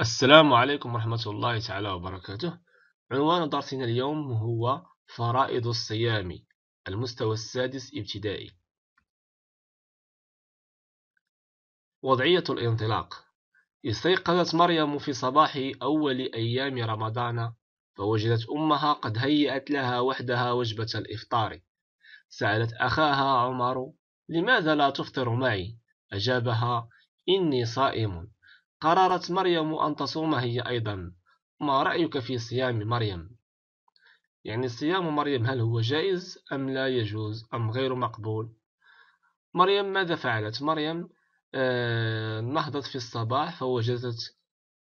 السلام عليكم ورحمة الله تعالى وبركاته عنوان درسنا اليوم هو فرائض الصيام المستوى السادس ابتدائي وضعية الانطلاق استيقظت مريم في صباح أول أيام رمضان فوجدت أمها قد هيأت لها وحدها وجبة الإفطار سألت أخاها عمر لماذا لا تفطر معي؟ أجابها إني صائم قررت مريم أن تصوم هي أيضا ما رأيك في صيام مريم؟ يعني صيام مريم هل هو جائز أم لا يجوز أم غير مقبول؟ مريم ماذا فعلت؟ مريم آه، نهضت في الصباح فوجدت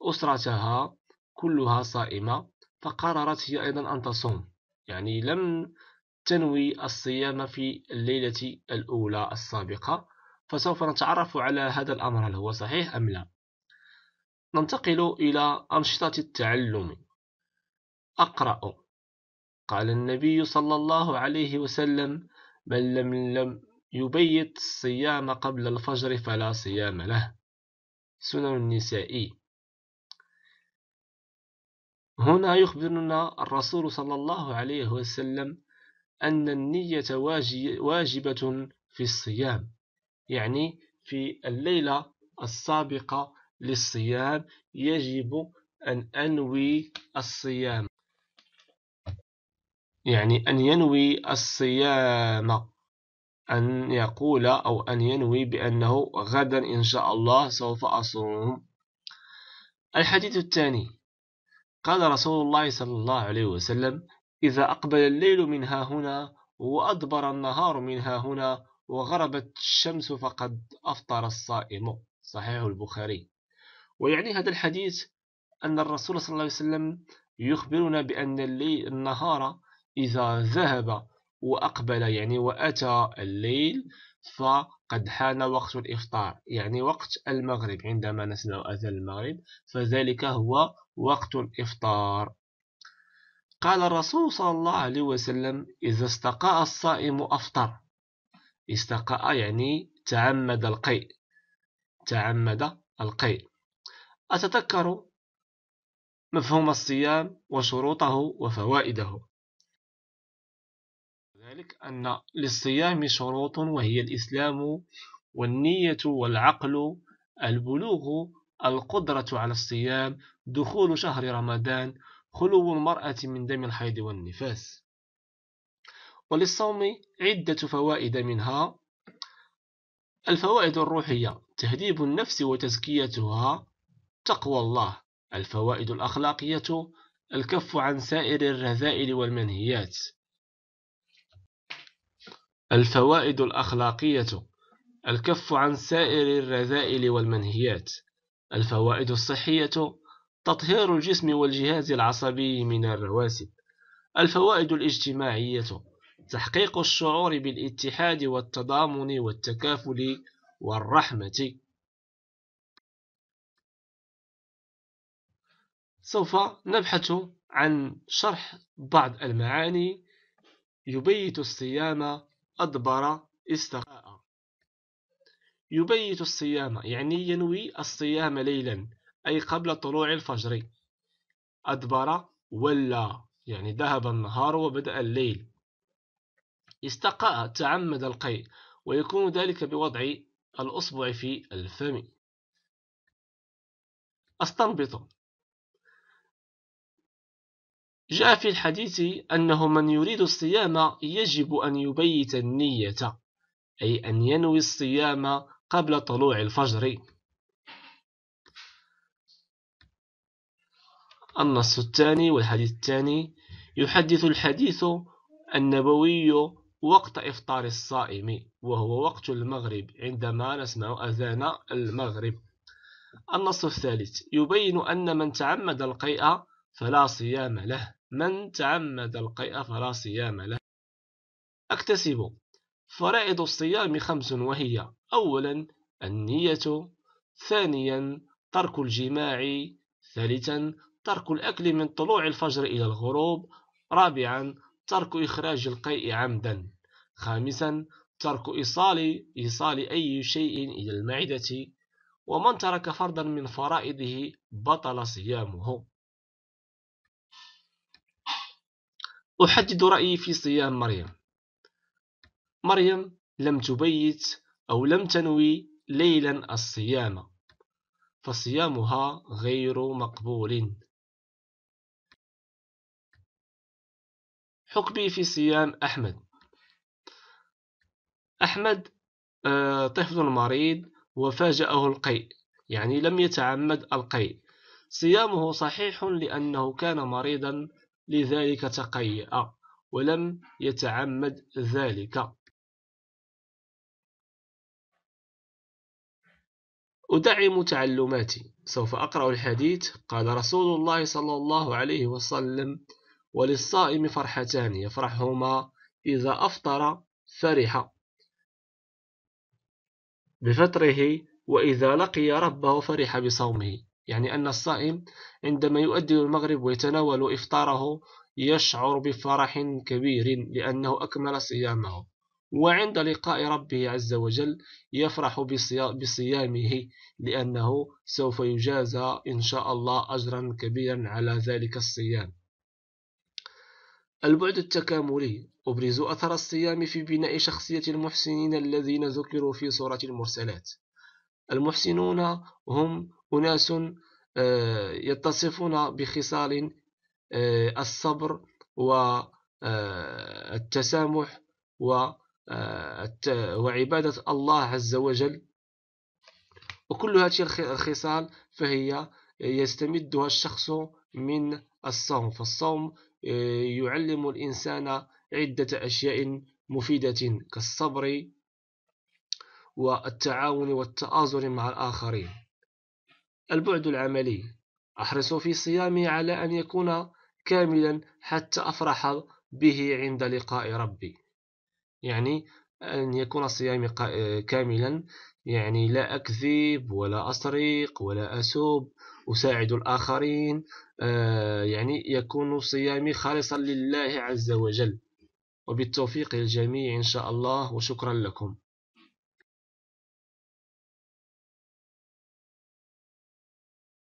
أسرتها كلها صائمة فقررت هي أيضا أن تصوم يعني لم تنوي الصيام في الليلة الأولى السابقة فسوف نتعرف على هذا الأمر هل هو صحيح أم لا ننتقل إلى أنشطة التعلم أقرأ قال النبي صلى الله عليه وسلم من لم, لم يبيت الصيام قبل الفجر فلا صيام له سنن النسائي هنا يخبرنا الرسول صلى الله عليه وسلم أن النية واجبة في الصيام يعني في الليلة السابقة للصيام يجب أن أنوي الصيام يعني أن ينوي الصيام أن يقول أو أن ينوي بأنه غدا إن شاء الله سوف أصوم الحديث الثاني قال رسول الله صلى الله عليه وسلم إذا أقبل الليل من ها هنا وأدبر النهار من ها هنا وغربت الشمس فقد أفطر الصائم صحيح البخاري ويعني هذا الحديث أن الرسول صلى الله عليه وسلم يخبرنا بأن الليل النهار إذا ذهب وأقبل يعني وأتى الليل فقد حان وقت الإفطار يعني وقت المغرب عندما نسمع أذان المغرب فذلك هو وقت الإفطار قال الرسول صلى الله عليه وسلم إذا استقاء الصائم أفطر استقاء يعني تعمد القيء تعمد القيء أتذكر مفهوم الصيام وشروطه وفوائده ذلك أن للصيام شروط وهي الإسلام والنية والعقل البلوغ القدرة على الصيام دخول شهر رمضان خلو المرأة من دم الحيض والنفاس وللصوم عدة فوائد منها الفوائد الروحية تهذيب النفس وتزكيتها تقوى الله الفوائد الأخلاقية الكف عن سائر الرذائل والمنهيات الفوائد الأخلاقية الكف عن سائر الرذائل والمنهيات الفوائد الصحية تطهير الجسم والجهاز العصبي من الرواسب الفوائد الاجتماعية تحقيق الشعور بالاتحاد والتضامن والتكافل والرحمة سوف نبحث عن شرح بعض المعاني يبيت الصيام أدبر استقاء يبيت الصيام يعني ينوي الصيام ليلا أي قبل طلوع الفجر أدبر ولا يعني ذهب النهار وبدأ الليل استقاء تعمد القيء ويكون ذلك بوضع الأصبع في الفم استنبط جاء في الحديث أنه من يريد الصيام يجب أن يبيت النية أي أن ينوي الصيام قبل طلوع الفجر النص الثاني والحديث الثاني يحدث الحديث النبوي وقت إفطار الصائم وهو وقت المغرب عندما نسمع أذان المغرب النص الثالث يبين أن من تعمد القيء فلا صيام له من تعمد القيء فلا صيام له أكتسب فرائض الصيام خمس وهي أولا النية ثانيا ترك الجماع ثالثا ترك الأكل من طلوع الفجر إلى الغروب رابعا ترك إخراج القيء عمدا خامسا ترك إيصال إيصال أي شيء إلى المعدة ومن ترك فرضا من فرائضه بطل صيامه أحدد رأيي في صيام مريم مريم لم تبيت أو لم تنوي ليلا الصيام فصيامها غير مقبول حكمي في صيام أحمد أحمد آه، طفل مريض وفاجأه القيء يعني لم يتعمد القيء صيامه صحيح لأنه كان مريضا لذلك تقيأ ولم يتعمد ذلك أدعم تعلماتي سوف أقرأ الحديث قال رسول الله صلى الله عليه وسلم وللصائم فرحتان يفرحهما إذا أفطر فرح بفطره وإذا لقي ربه فرح بصومه يعني أن الصائم عندما يؤدي المغرب ويتناول إفطاره يشعر بفرح كبير لأنه أكمل صيامه وعند لقاء ربه عز وجل يفرح بصيامه لأنه سوف يجازى إن شاء الله أجرا كبيرا على ذلك الصيام البعد التكاملي أبرز أثر الصيام في بناء شخصية المحسنين الذين ذكروا في سورة المرسلات المحسنون هم أناس آه، يتصفون بخصال آه، الصبر والتسامح آه، وعبادة الله عز وجل وكل هذه الخصال فهي يستمدها الشخص من الصوم فالصوم يعلم الإنسان عدة أشياء مفيدة كالصبر والتعاون والتآزر مع الآخرين البعد العملي أحرص في صيامي على أن يكون كاملا حتى أفرح به عند لقاء ربي يعني أن يكون صيامي كاملا يعني لا أكذب ولا أسرق ولا أسوب أساعد الآخرين آه، يعني يكون صيامي خالصا لله عز وجل وبالتوفيق للجميع إن شاء الله وشكرا لكم